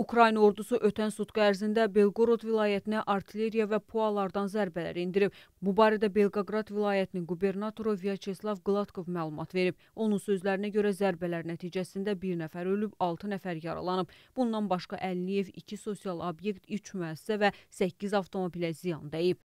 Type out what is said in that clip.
Ukrayna ordusu ötən sutqa ərzində Belqorod vilayətinə artilleriya və pualardan zərbələr indirib. Bu barədə Belqaqrad vilayətinin qubernatoru Vyacheslav Gladkov məlumat verib. Onun sözlərinə görə zərbələr nəticəsində bir nəfər ölüb, 6 nəfər yaralanıb. Bundan başqa Əlniyev 2 sosial obyekt, 3 müəssisə və 8 avtomobilə ziyan dəyib.